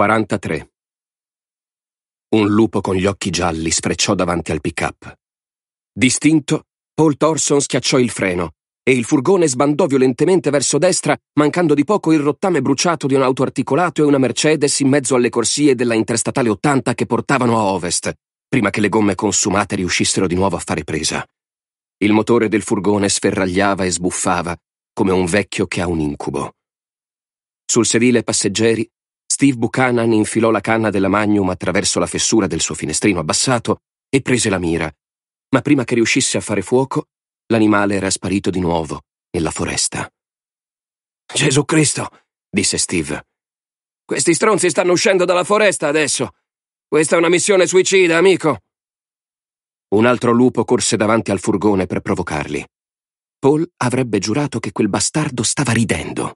43. Un lupo con gli occhi gialli sprecciò davanti al pick-up. Distinto, Paul Thorson schiacciò il freno e il furgone sbandò violentemente verso destra, mancando di poco il rottame bruciato di un auto articolato e una Mercedes in mezzo alle corsie della Interstatale 80 che portavano a ovest, prima che le gomme consumate riuscissero di nuovo a fare presa. Il motore del furgone sferragliava e sbuffava, come un vecchio che ha un incubo. Sul sedile passeggeri Steve Buchanan infilò la canna della Magnum attraverso la fessura del suo finestrino abbassato e prese la mira, ma prima che riuscisse a fare fuoco, l'animale era sparito di nuovo nella foresta. Gesù Cristo, disse Steve. Questi stronzi stanno uscendo dalla foresta adesso. Questa è una missione suicida, amico. Un altro lupo corse davanti al furgone per provocarli. Paul avrebbe giurato che quel bastardo stava ridendo.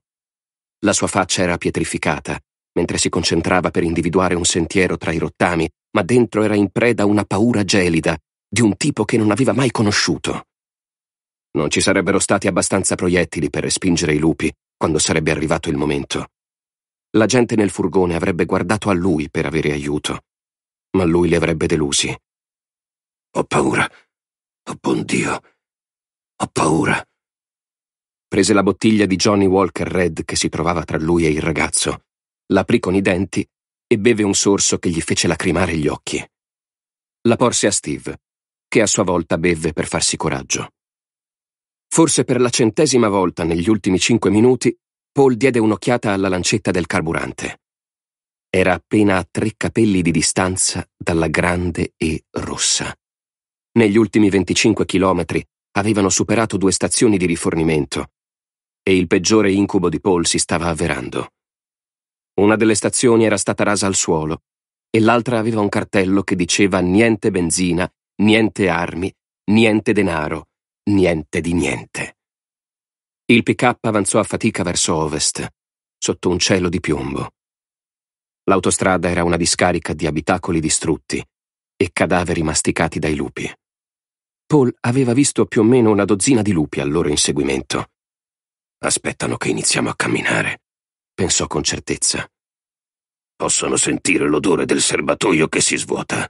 La sua faccia era pietrificata mentre si concentrava per individuare un sentiero tra i rottami, ma dentro era in preda a una paura gelida di un tipo che non aveva mai conosciuto. Non ci sarebbero stati abbastanza proiettili per respingere i lupi quando sarebbe arrivato il momento. La gente nel furgone avrebbe guardato a lui per avere aiuto, ma lui li avrebbe delusi. Ho paura. Oh buon Dio. Ho paura. Prese la bottiglia di Johnny Walker Red che si trovava tra lui e il ragazzo l'aprì con i denti e beve un sorso che gli fece lacrimare gli occhi. La porse a Steve, che a sua volta bevve per farsi coraggio. Forse per la centesima volta negli ultimi cinque minuti, Paul diede un'occhiata alla lancetta del carburante. Era appena a tre capelli di distanza dalla grande E rossa. Negli ultimi 25 chilometri avevano superato due stazioni di rifornimento e il peggiore incubo di Paul si stava avverando. Una delle stazioni era stata rasa al suolo e l'altra aveva un cartello che diceva niente benzina, niente armi, niente denaro, niente di niente. Il pick-up avanzò a fatica verso ovest, sotto un cielo di piombo. L'autostrada era una discarica di abitacoli distrutti e cadaveri masticati dai lupi. Paul aveva visto più o meno una dozzina di lupi al loro inseguimento. Aspettano che iniziamo a camminare, pensò con certezza. Possono sentire l'odore del serbatoio che si svuota.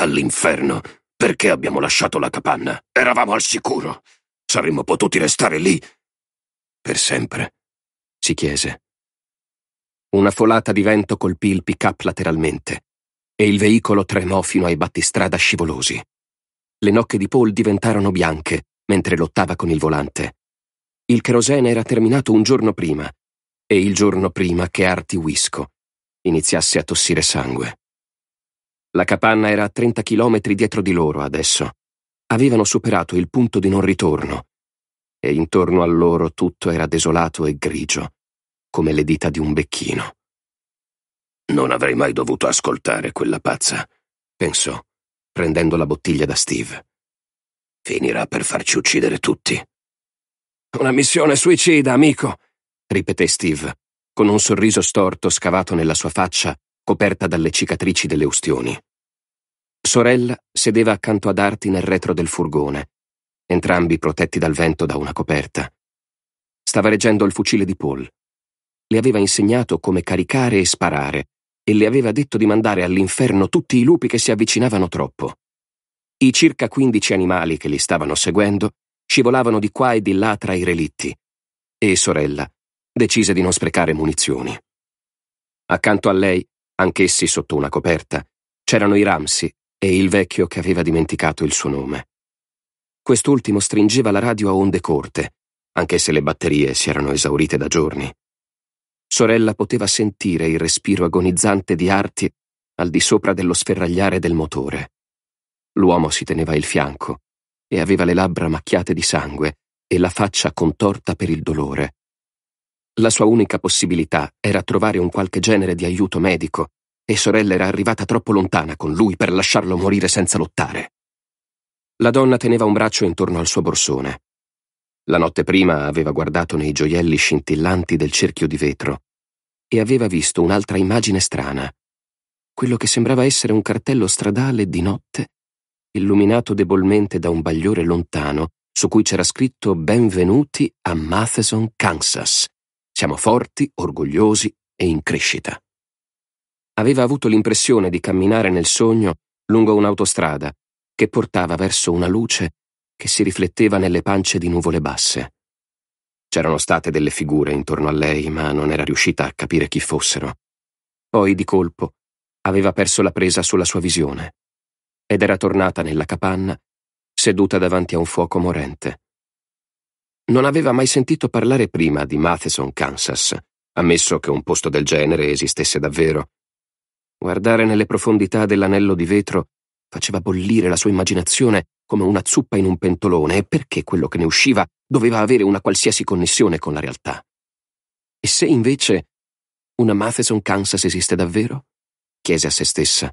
All'inferno, perché abbiamo lasciato la capanna? Eravamo al sicuro. Saremmo potuti restare lì. Per sempre, si chiese. Una folata di vento colpì il pick-up lateralmente e il veicolo tremò fino ai battistrada scivolosi. Le nocche di Paul diventarono bianche mentre lottava con il volante. Il cherosene era terminato un giorno prima e il giorno prima che Artiwisco iniziasse a tossire sangue. La capanna era a 30 chilometri dietro di loro adesso. Avevano superato il punto di non ritorno e intorno a loro tutto era desolato e grigio, come le dita di un becchino. Non avrei mai dovuto ascoltare quella pazza, pensò, prendendo la bottiglia da Steve. Finirà per farci uccidere tutti. Una missione suicida, amico, ripeté Steve, con un sorriso storto scavato nella sua faccia, coperta dalle cicatrici delle ustioni. Sorella sedeva accanto ad Arti nel retro del furgone, entrambi protetti dal vento da una coperta. Stava reggendo il fucile di Paul. Le aveva insegnato come caricare e sparare e le aveva detto di mandare all'inferno tutti i lupi che si avvicinavano troppo. I circa quindici animali che li stavano seguendo scivolavano di qua e di là tra i relitti. E sorella decise di non sprecare munizioni. Accanto a lei, anch'essi sotto una coperta, c'erano i Ramsi e il vecchio che aveva dimenticato il suo nome. Quest'ultimo stringeva la radio a onde corte, anche se le batterie si erano esaurite da giorni. Sorella poteva sentire il respiro agonizzante di Arti al di sopra dello sferragliare del motore. L'uomo si teneva il fianco e aveva le labbra macchiate di sangue e la faccia contorta per il dolore, la sua unica possibilità era trovare un qualche genere di aiuto medico, e sorella era arrivata troppo lontana con lui per lasciarlo morire senza lottare. La donna teneva un braccio intorno al suo borsone. La notte prima aveva guardato nei gioielli scintillanti del cerchio di vetro e aveva visto un'altra immagine strana, quello che sembrava essere un cartello stradale di notte, illuminato debolmente da un bagliore lontano su cui c'era scritto Benvenuti a Matheson, Kansas siamo forti, orgogliosi e in crescita. Aveva avuto l'impressione di camminare nel sogno lungo un'autostrada che portava verso una luce che si rifletteva nelle pance di nuvole basse. C'erano state delle figure intorno a lei, ma non era riuscita a capire chi fossero. Poi, di colpo, aveva perso la presa sulla sua visione ed era tornata nella capanna, seduta davanti a un fuoco morente. Non aveva mai sentito parlare prima di Matheson, Kansas, ammesso che un posto del genere esistesse davvero. Guardare nelle profondità dell'anello di vetro faceva bollire la sua immaginazione come una zuppa in un pentolone e perché quello che ne usciva doveva avere una qualsiasi connessione con la realtà. E se invece una Matheson Kansas esiste davvero? chiese a se stessa,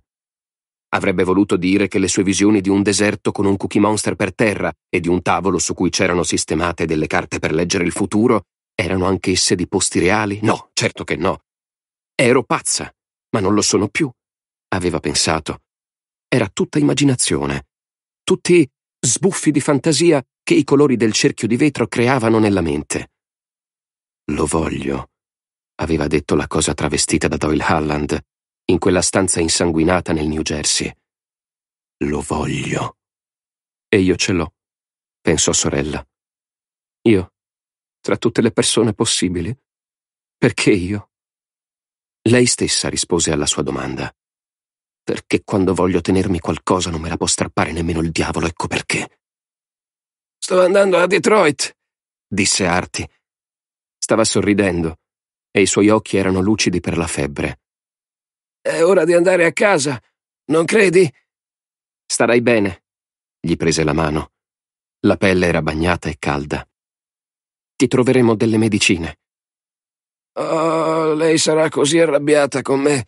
Avrebbe voluto dire che le sue visioni di un deserto con un cookie monster per terra e di un tavolo su cui c'erano sistemate delle carte per leggere il futuro erano anch'esse di posti reali? No, certo che no. Ero pazza, ma non lo sono più, aveva pensato. Era tutta immaginazione. Tutti sbuffi di fantasia che i colori del cerchio di vetro creavano nella mente. Lo voglio, aveva detto la cosa travestita da Doyle Halland, in quella stanza insanguinata nel New Jersey. Lo voglio. E io ce l'ho, pensò sorella. Io, tra tutte le persone possibili, perché io? Lei stessa rispose alla sua domanda. Perché quando voglio tenermi qualcosa non me la può strappare nemmeno il diavolo, ecco perché. Sto andando a Detroit, disse Arti. Stava sorridendo e i suoi occhi erano lucidi per la febbre. È ora di andare a casa, non credi? Starai bene. Gli prese la mano. La pelle era bagnata e calda. Ti troveremo delle medicine. Oh, lei sarà così arrabbiata con me,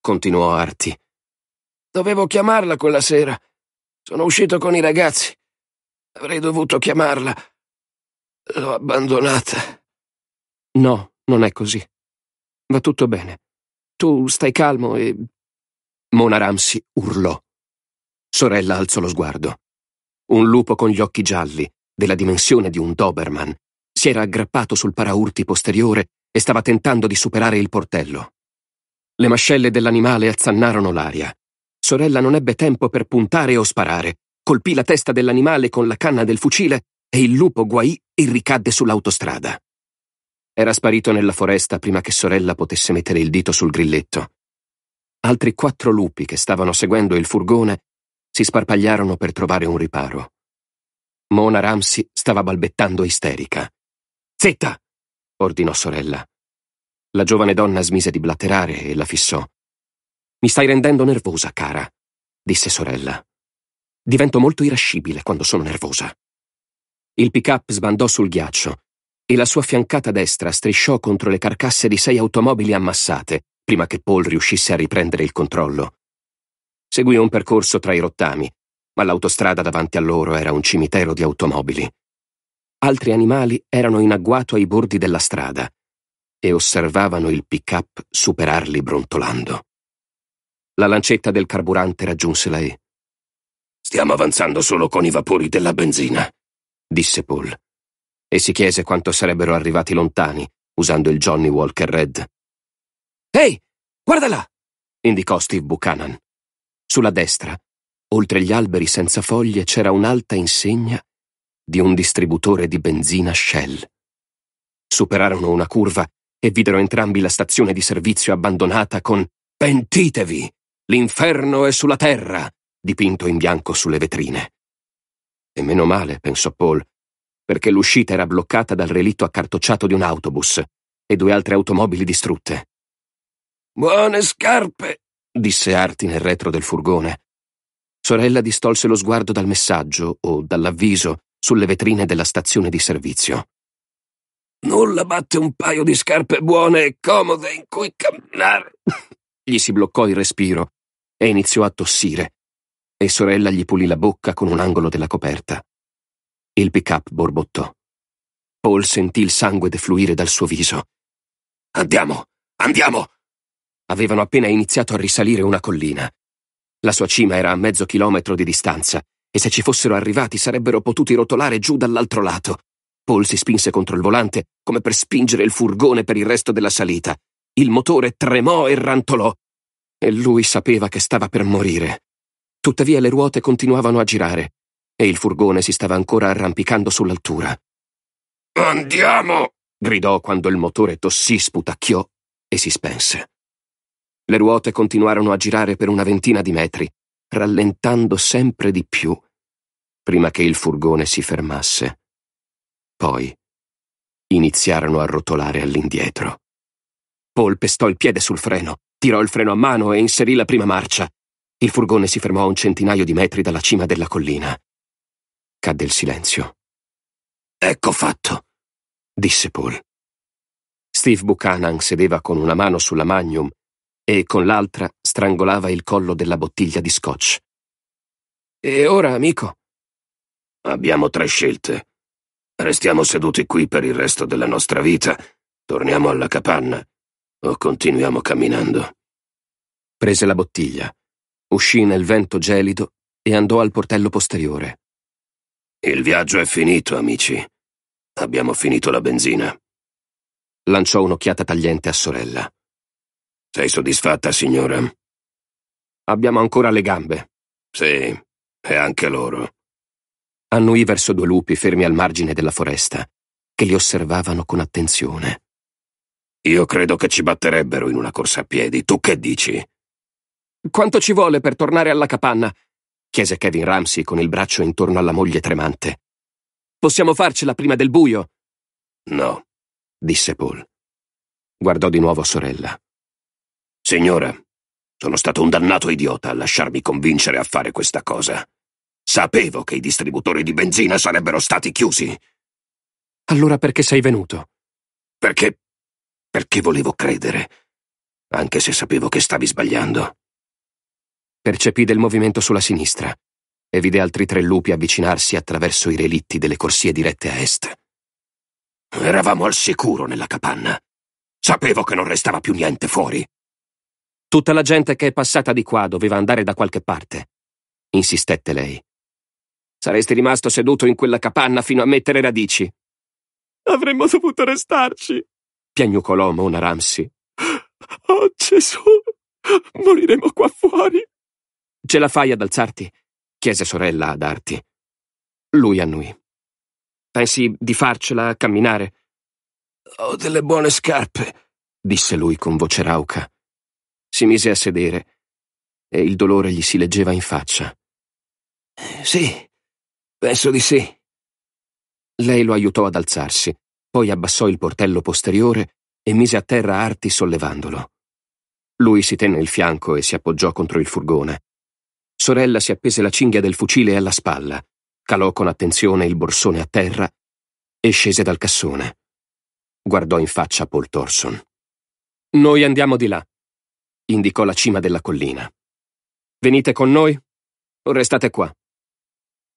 continuò Arti. Dovevo chiamarla quella sera. Sono uscito con i ragazzi. Avrei dovuto chiamarla. L'ho abbandonata. No, non è così. Va tutto bene. Tu stai calmo e... Mona Ramsi urlò. Sorella alzò lo sguardo. Un lupo con gli occhi gialli, della dimensione di un Doberman, si era aggrappato sul paraurti posteriore e stava tentando di superare il portello. Le mascelle dell'animale azzannarono l'aria. Sorella non ebbe tempo per puntare o sparare. Colpì la testa dell'animale con la canna del fucile e il lupo guaì e ricadde sull'autostrada. Era sparito nella foresta prima che sorella potesse mettere il dito sul grilletto. Altri quattro lupi che stavano seguendo il furgone si sparpagliarono per trovare un riparo. Mona Ramsey stava balbettando isterica. Zitta! ordinò sorella. La giovane donna smise di blatterare e la fissò. Mi stai rendendo nervosa, cara, disse sorella. Divento molto irascibile quando sono nervosa. Il pick-up sbandò sul ghiaccio e la sua fiancata destra strisciò contro le carcasse di sei automobili ammassate prima che Paul riuscisse a riprendere il controllo. Seguì un percorso tra i rottami, ma l'autostrada davanti a loro era un cimitero di automobili. Altri animali erano in agguato ai bordi della strada e osservavano il pick-up superarli brontolando. La lancetta del carburante raggiunse la E. Stiamo avanzando solo con i vapori della benzina, disse Paul e si chiese quanto sarebbero arrivati lontani, usando il Johnny Walker Red. Ehi, guarda là! indicò Steve Buchanan. Sulla destra, oltre gli alberi senza foglie, c'era un'alta insegna di un distributore di benzina Shell. Superarono una curva e videro entrambi la stazione di servizio abbandonata con Pentitevi! L'inferno è sulla terra! dipinto in bianco sulle vetrine. E meno male, pensò Paul, perché l'uscita era bloccata dal relitto accartocciato di un autobus e due altre automobili distrutte. Buone scarpe, disse Arti nel retro del furgone. Sorella distolse lo sguardo dal messaggio o dall'avviso sulle vetrine della stazione di servizio. Nulla batte un paio di scarpe buone e comode in cui camminare. gli si bloccò il respiro e iniziò a tossire, e sorella gli pulì la bocca con un angolo della coperta. Il pick-up borbottò. Paul sentì il sangue defluire dal suo viso. Andiamo! Andiamo! Avevano appena iniziato a risalire una collina. La sua cima era a mezzo chilometro di distanza, e se ci fossero arrivati sarebbero potuti rotolare giù dall'altro lato. Paul si spinse contro il volante come per spingere il furgone per il resto della salita. Il motore tremò e rantolò. E lui sapeva che stava per morire. Tuttavia le ruote continuavano a girare e il furgone si stava ancora arrampicando sull'altura. Andiamo! gridò quando il motore tossì, sputacchiò e si spense. Le ruote continuarono a girare per una ventina di metri, rallentando sempre di più, prima che il furgone si fermasse. Poi iniziarono a rotolare all'indietro. Paul pestò il piede sul freno, tirò il freno a mano e inserì la prima marcia. Il furgone si fermò a un centinaio di metri dalla cima della collina. Cadde il silenzio. Ecco fatto, disse Paul. Steve Buchanan sedeva con una mano sulla magnum e con l'altra strangolava il collo della bottiglia di scotch. E ora, amico? Abbiamo tre scelte. Restiamo seduti qui per il resto della nostra vita, torniamo alla capanna o continuiamo camminando. Prese la bottiglia, uscì nel vento gelido e andò al portello posteriore. Il viaggio è finito, amici. Abbiamo finito la benzina. Lanciò un'occhiata tagliente a sorella. Sei soddisfatta, signora? Abbiamo ancora le gambe. Sì, e anche loro. Annuì verso due lupi fermi al margine della foresta, che li osservavano con attenzione. Io credo che ci batterebbero in una corsa a piedi. Tu che dici? Quanto ci vuole per tornare alla capanna? chiese Kevin Ramsey con il braccio intorno alla moglie tremante. Possiamo farcela prima del buio? No, disse Paul. Guardò di nuovo sorella. Signora, sono stato un dannato idiota a lasciarmi convincere a fare questa cosa. Sapevo che i distributori di benzina sarebbero stati chiusi. Allora perché sei venuto? Perché... perché volevo credere, anche se sapevo che stavi sbagliando. Percepì del movimento sulla sinistra e vide altri tre lupi avvicinarsi attraverso i relitti delle corsie dirette a est. Eravamo al sicuro nella capanna. Sapevo che non restava più niente fuori. Tutta la gente che è passata di qua doveva andare da qualche parte, insistette lei. Saresti rimasto seduto in quella capanna fino a mettere radici. Avremmo dovuto restarci, piagnucolò Mona Ramsey. Oh Gesù, moriremo qua fuori. Ce la fai ad alzarti? chiese sorella ad Arti. Lui annui. Pensi di farcela camminare? Ho delle buone scarpe, disse lui con voce rauca. Si mise a sedere e il dolore gli si leggeva in faccia. Eh, sì, penso di sì. Lei lo aiutò ad alzarsi, poi abbassò il portello posteriore e mise a terra Arti sollevandolo. Lui si tenne il fianco e si appoggiò contro il furgone. Sorella si appese la cinghia del fucile alla spalla, calò con attenzione il borsone a terra e scese dal cassone. Guardò in faccia Paul Thorson. Noi andiamo di là, indicò la cima della collina. Venite con noi o restate qua?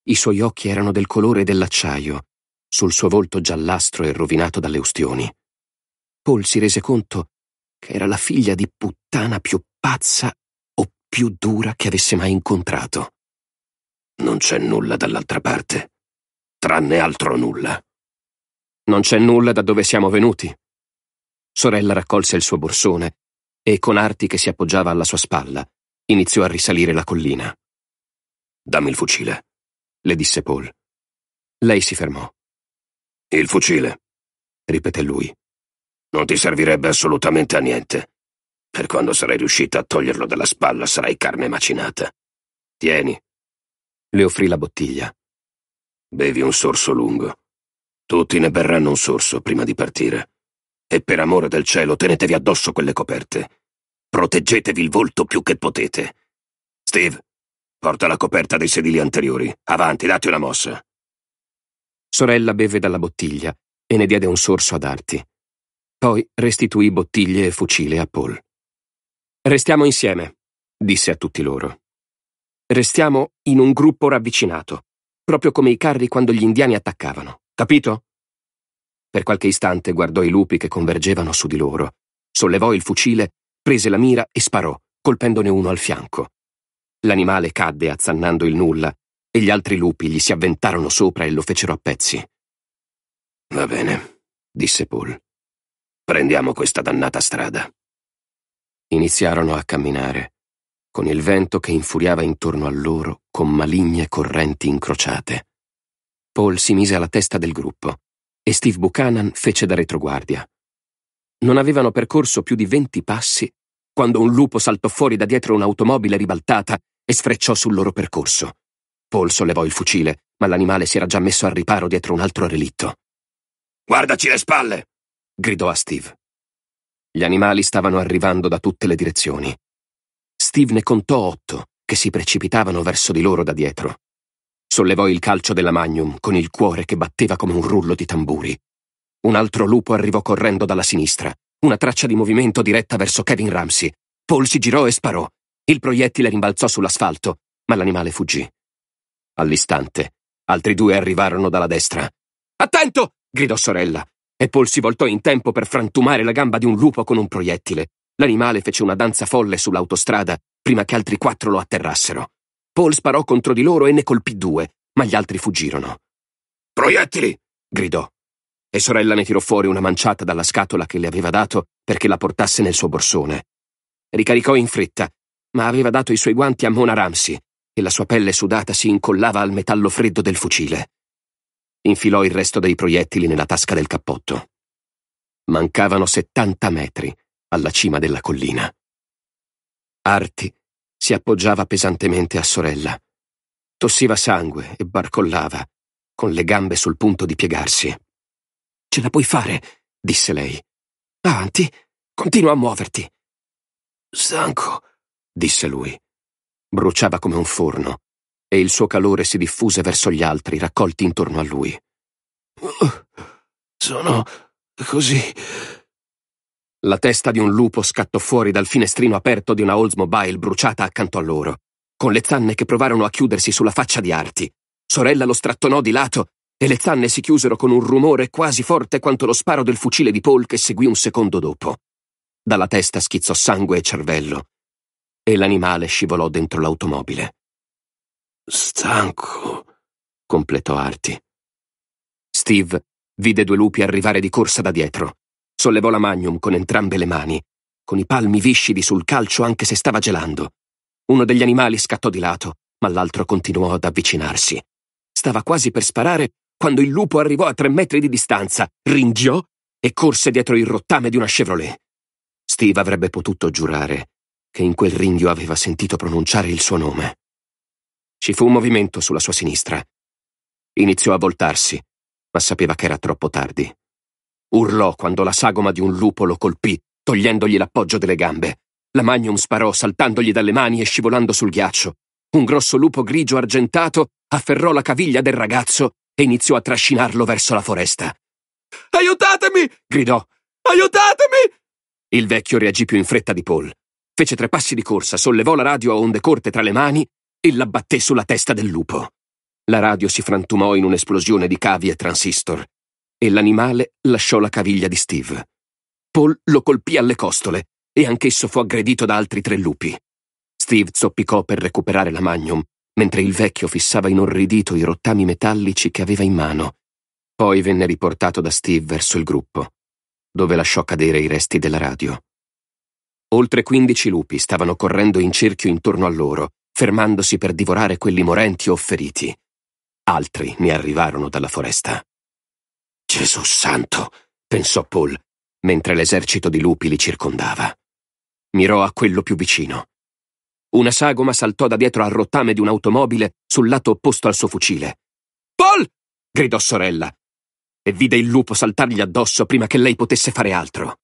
I suoi occhi erano del colore dell'acciaio, sul suo volto giallastro e rovinato dalle ustioni. Paul si rese conto che era la figlia di puttana più pazza più dura che avesse mai incontrato. Non c'è nulla dall'altra parte, tranne altro nulla. Non c'è nulla da dove siamo venuti. Sorella raccolse il suo borsone e, con Arti che si appoggiava alla sua spalla, iniziò a risalire la collina. Dammi il fucile, le disse Paul. Lei si fermò. Il fucile, ripeté lui. Non ti servirebbe assolutamente a niente. Per quando sarai riuscita a toglierlo dalla spalla sarai carne macinata. Tieni. Le offrì la bottiglia. Bevi un sorso lungo. Tutti ne berranno un sorso prima di partire. E per amore del cielo tenetevi addosso quelle coperte. Proteggetevi il volto più che potete. Steve, porta la coperta dei sedili anteriori. Avanti, date una mossa. Sorella beve dalla bottiglia e ne diede un sorso ad Arti. Poi restituì bottiglie e fucile a Paul. Restiamo insieme, disse a tutti loro. Restiamo in un gruppo ravvicinato, proprio come i carri quando gli indiani attaccavano, capito? Per qualche istante guardò i lupi che convergevano su di loro, sollevò il fucile, prese la mira e sparò, colpendone uno al fianco. L'animale cadde azzannando il nulla e gli altri lupi gli si avventarono sopra e lo fecero a pezzi. Va bene, disse Paul. Prendiamo questa dannata strada iniziarono a camminare, con il vento che infuriava intorno a loro con maligne correnti incrociate. Paul si mise alla testa del gruppo e Steve Buchanan fece da retroguardia. Non avevano percorso più di venti passi quando un lupo saltò fuori da dietro un'automobile ribaltata e sfrecciò sul loro percorso. Paul sollevò il fucile, ma l'animale si era già messo al riparo dietro un altro relitto. Guardaci le spalle! gridò a Steve. Gli animali stavano arrivando da tutte le direzioni. Steve ne contò otto, che si precipitavano verso di loro da dietro. Sollevò il calcio della Magnum con il cuore che batteva come un rullo di tamburi. Un altro lupo arrivò correndo dalla sinistra, una traccia di movimento diretta verso Kevin Ramsey. Paul si girò e sparò. Il proiettile rimbalzò sull'asfalto, ma l'animale fuggì. All'istante, altri due arrivarono dalla destra. Attento! gridò sorella. E Paul si voltò in tempo per frantumare la gamba di un lupo con un proiettile. L'animale fece una danza folle sull'autostrada prima che altri quattro lo atterrassero. Paul sparò contro di loro e ne colpì due, ma gli altri fuggirono. Proiettili! gridò. E sorella ne tirò fuori una manciata dalla scatola che le aveva dato perché la portasse nel suo borsone. Ricaricò in fretta, ma aveva dato i suoi guanti a Mona Ramsey e la sua pelle sudata si incollava al metallo freddo del fucile infilò il resto dei proiettili nella tasca del cappotto. Mancavano 70 metri alla cima della collina. Arti si appoggiava pesantemente a sorella. Tossiva sangue e barcollava, con le gambe sul punto di piegarsi. Ce la puoi fare, disse lei. Avanti, continua a muoverti. Stanco, disse lui. Bruciava come un forno e il suo calore si diffuse verso gli altri raccolti intorno a lui. Sono così. La testa di un lupo scattò fuori dal finestrino aperto di una Oldsmobile bruciata accanto a loro, con le zanne che provarono a chiudersi sulla faccia di Arti. Sorella lo strattonò di lato e le zanne si chiusero con un rumore quasi forte quanto lo sparo del fucile di Paul che seguì un secondo dopo. Dalla testa schizzò sangue e cervello e l'animale scivolò dentro l'automobile. Stanco, completò Arti. Steve vide due lupi arrivare di corsa da dietro. Sollevò la magnum con entrambe le mani, con i palmi viscidi sul calcio anche se stava gelando. Uno degli animali scattò di lato, ma l'altro continuò ad avvicinarsi. Stava quasi per sparare quando il lupo arrivò a tre metri di distanza, ringhiò e corse dietro il rottame di una Chevrolet. Steve avrebbe potuto giurare che in quel ringhio aveva sentito pronunciare il suo nome. Ci fu un movimento sulla sua sinistra. Iniziò a voltarsi, ma sapeva che era troppo tardi. Urlò quando la sagoma di un lupo lo colpì, togliendogli l'appoggio delle gambe. La Magnum sparò saltandogli dalle mani e scivolando sul ghiaccio. Un grosso lupo grigio argentato afferrò la caviglia del ragazzo e iniziò a trascinarlo verso la foresta. Aiutatemi! gridò. Aiutatemi! Il vecchio reagì più in fretta di Paul. Fece tre passi di corsa, sollevò la radio a onde corte tra le mani e l'abbatté sulla testa del lupo. La radio si frantumò in un'esplosione di cavi e transistor e l'animale lasciò la caviglia di Steve. Paul lo colpì alle costole e anch'esso fu aggredito da altri tre lupi. Steve zoppicò per recuperare la Magnum, mentre il vecchio fissava inorridito i rottami metallici che aveva in mano. Poi venne riportato da Steve verso il gruppo, dove lasciò cadere i resti della radio. Oltre quindici lupi stavano correndo in cerchio intorno a loro fermandosi per divorare quelli morenti o feriti. Altri ne arrivarono dalla foresta. Gesù santo, pensò Paul, mentre l'esercito di lupi li circondava. Mirò a quello più vicino. Una sagoma saltò da dietro al rottame di un'automobile sul lato opposto al suo fucile. Paul! gridò sorella, e vide il lupo saltargli addosso prima che lei potesse fare altro.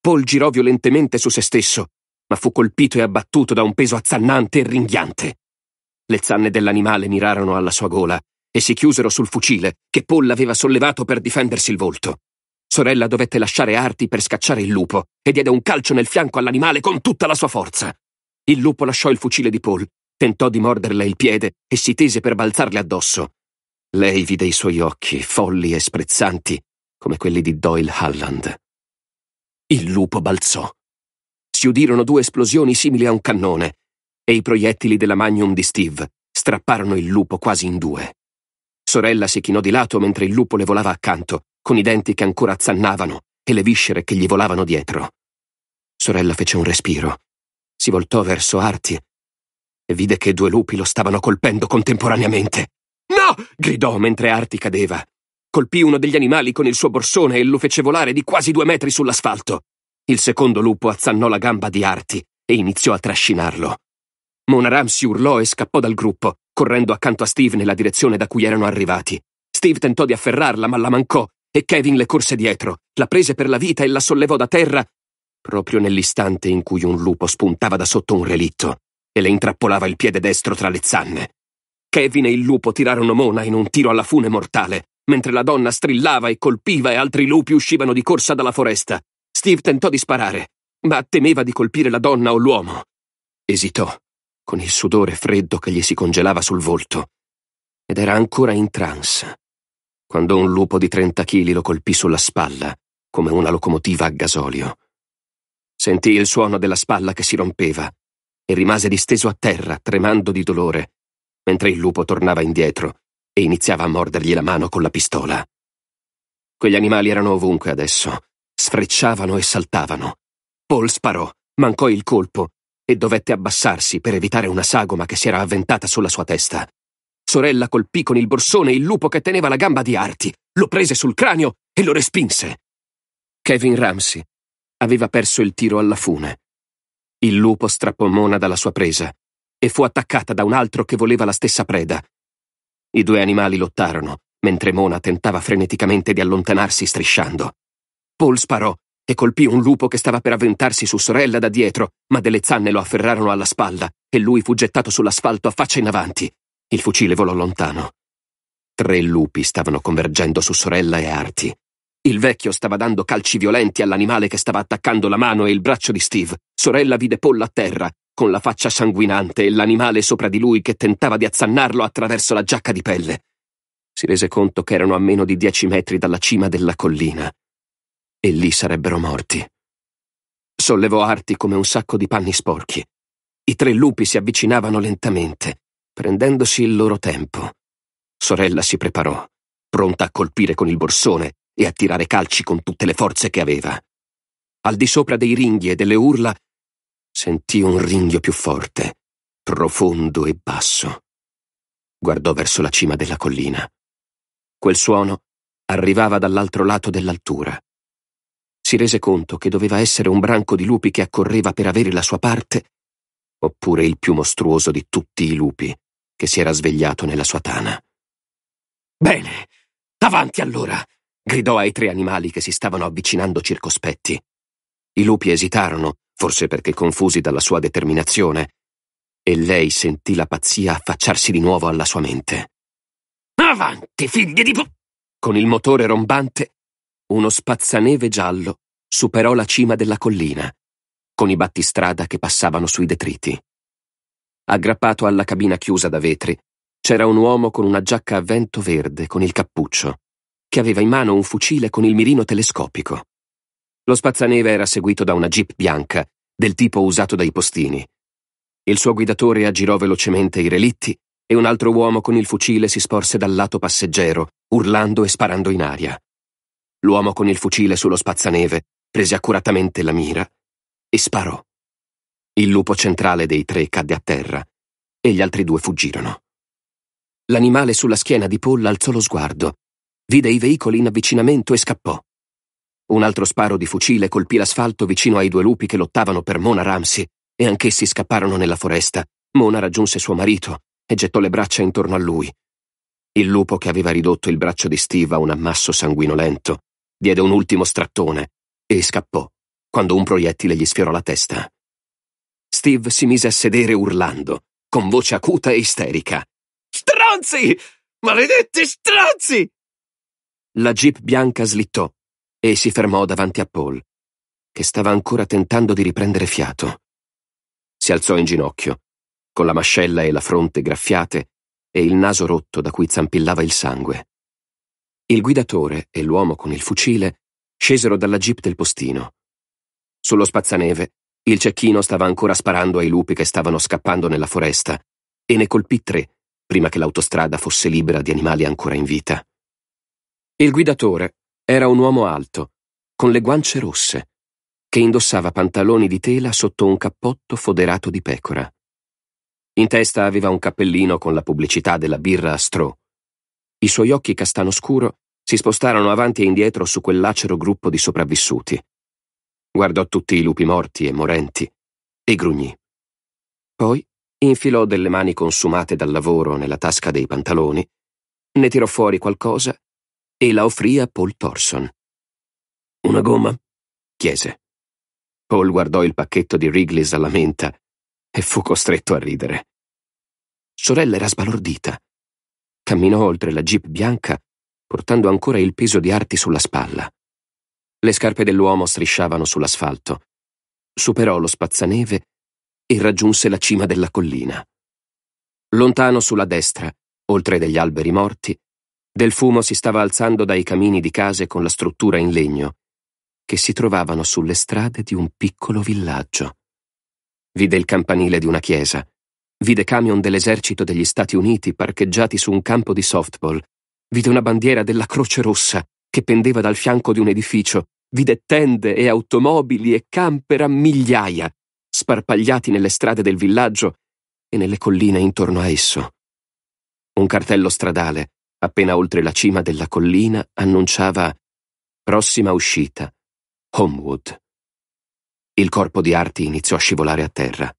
Paul girò violentemente su se stesso ma fu colpito e abbattuto da un peso azzannante e ringhiante. Le zanne dell'animale mirarono alla sua gola e si chiusero sul fucile che Paul aveva sollevato per difendersi il volto. Sorella dovette lasciare Arti per scacciare il lupo e diede un calcio nel fianco all'animale con tutta la sua forza. Il lupo lasciò il fucile di Paul, tentò di morderle il piede e si tese per balzarle addosso. Lei vide i suoi occhi, folli e sprezzanti, come quelli di Doyle Halland. Il lupo balzò si udirono due esplosioni simili a un cannone e i proiettili della Magnum di Steve strapparono il lupo quasi in due. Sorella si chinò di lato mentre il lupo le volava accanto, con i denti che ancora azzannavano e le viscere che gli volavano dietro. Sorella fece un respiro, si voltò verso Arti e vide che due lupi lo stavano colpendo contemporaneamente. No! gridò mentre Arti cadeva. Colpì uno degli animali con il suo borsone e lo fece volare di quasi due metri sull'asfalto. Il secondo lupo azzannò la gamba di Arti e iniziò a trascinarlo. Mona si urlò e scappò dal gruppo, correndo accanto a Steve nella direzione da cui erano arrivati. Steve tentò di afferrarla, ma la mancò, e Kevin le corse dietro, la prese per la vita e la sollevò da terra proprio nell'istante in cui un lupo spuntava da sotto un relitto e le intrappolava il piede destro tra le zanne. Kevin e il lupo tirarono Mona in un tiro alla fune mortale, mentre la donna strillava e colpiva e altri lupi uscivano di corsa dalla foresta, Steve tentò di sparare, ma temeva di colpire la donna o l'uomo. Esitò, con il sudore freddo che gli si congelava sul volto, ed era ancora in trance, quando un lupo di 30 kg lo colpì sulla spalla, come una locomotiva a gasolio. Sentì il suono della spalla che si rompeva e rimase disteso a terra, tremando di dolore, mentre il lupo tornava indietro e iniziava a mordergli la mano con la pistola. Quegli animali erano ovunque adesso, sfrecciavano e saltavano. Paul sparò, mancò il colpo e dovette abbassarsi per evitare una sagoma che si era avventata sulla sua testa. Sorella colpì con il borsone il lupo che teneva la gamba di Arti, lo prese sul cranio e lo respinse. Kevin Ramsey aveva perso il tiro alla fune. Il lupo strappò Mona dalla sua presa e fu attaccata da un altro che voleva la stessa preda. I due animali lottarono, mentre Mona tentava freneticamente di allontanarsi strisciando. Paul sparò e colpì un lupo che stava per avventarsi su sorella da dietro, ma delle zanne lo afferrarono alla spalla e lui fu gettato sull'asfalto a faccia in avanti. Il fucile volò lontano. Tre lupi stavano convergendo su sorella e Arti. Il vecchio stava dando calci violenti all'animale che stava attaccando la mano e il braccio di Steve. Sorella vide Paul a terra, con la faccia sanguinante e l'animale sopra di lui che tentava di azzannarlo attraverso la giacca di pelle. Si rese conto che erano a meno di dieci metri dalla cima della collina e lì sarebbero morti. Sollevò Arti come un sacco di panni sporchi. I tre lupi si avvicinavano lentamente, prendendosi il loro tempo. Sorella si preparò, pronta a colpire con il borsone e a tirare calci con tutte le forze che aveva. Al di sopra dei ringhi e delle urla, sentì un ringhio più forte, profondo e basso. Guardò verso la cima della collina. Quel suono arrivava dall'altro lato dell'altura si rese conto che doveva essere un branco di lupi che accorreva per avere la sua parte, oppure il più mostruoso di tutti i lupi che si era svegliato nella sua tana. Bene, avanti allora! gridò ai tre animali che si stavano avvicinando circospetti. I lupi esitarono, forse perché confusi dalla sua determinazione, e lei sentì la pazzia affacciarsi di nuovo alla sua mente. Avanti, figli di pu... Con il motore rombante, uno spazzaneve giallo superò la cima della collina, con i battistrada che passavano sui detriti. Aggrappato alla cabina chiusa da vetri, c'era un uomo con una giacca a vento verde con il cappuccio, che aveva in mano un fucile con il mirino telescopico. Lo spazzaneve era seguito da una jeep bianca, del tipo usato dai postini. Il suo guidatore aggirò velocemente i relitti e un altro uomo con il fucile si sporse dal lato passeggero, urlando e sparando in aria. L'uomo con il fucile sullo spazzaneve prese accuratamente la mira e sparò. Il lupo centrale dei tre cadde a terra e gli altri due fuggirono. L'animale sulla schiena di Paul alzò lo sguardo, vide i veicoli in avvicinamento e scappò. Un altro sparo di fucile colpì l'asfalto vicino ai due lupi che lottavano per Mona Ramsey e anch'essi scapparono nella foresta. Mona raggiunse suo marito e gettò le braccia intorno a lui. Il lupo che aveva ridotto il braccio di Steve a un ammasso sanguinolento diede un ultimo strattone e scappò quando un proiettile gli sfiorò la testa. Steve si mise a sedere urlando, con voce acuta e isterica. Stronzi! Maledetti stronzi! La jeep bianca slittò e si fermò davanti a Paul, che stava ancora tentando di riprendere fiato. Si alzò in ginocchio, con la mascella e la fronte graffiate e il naso rotto da cui zampillava il sangue. Il guidatore e l'uomo con il fucile scesero dalla jeep del postino. Sullo spazzaneve, il cecchino stava ancora sparando ai lupi che stavano scappando nella foresta e ne colpì tre prima che l'autostrada fosse libera di animali ancora in vita. Il guidatore era un uomo alto, con le guance rosse, che indossava pantaloni di tela sotto un cappotto foderato di pecora. In testa aveva un cappellino con la pubblicità della birra a i suoi occhi castano scuro si spostarono avanti e indietro su quel lacero gruppo di sopravvissuti. Guardò tutti i lupi morti e morenti e grugnì. Poi infilò delle mani consumate dal lavoro nella tasca dei pantaloni, ne tirò fuori qualcosa e la offrì a Paul Thorson. Una gomma? chiese. Paul guardò il pacchetto di Wrigley's alla menta e fu costretto a ridere. Sorella era sbalordita. Camminò oltre la jeep bianca, portando ancora il peso di arti sulla spalla. Le scarpe dell'uomo strisciavano sull'asfalto. Superò lo spazzaneve e raggiunse la cima della collina. Lontano sulla destra, oltre degli alberi morti, del fumo si stava alzando dai camini di case con la struttura in legno, che si trovavano sulle strade di un piccolo villaggio. Vide il campanile di una chiesa, Vide camion dell'esercito degli Stati Uniti parcheggiati su un campo di softball. Vide una bandiera della Croce Rossa che pendeva dal fianco di un edificio. Vide tende e automobili e camper a migliaia, sparpagliati nelle strade del villaggio e nelle colline intorno a esso. Un cartello stradale, appena oltre la cima della collina, annunciava Prossima uscita, Homewood. Il corpo di Arti iniziò a scivolare a terra.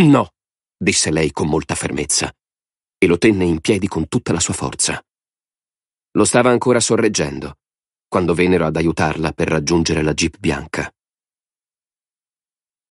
No, disse lei con molta fermezza, e lo tenne in piedi con tutta la sua forza. Lo stava ancora sorreggendo, quando vennero ad aiutarla per raggiungere la jeep bianca.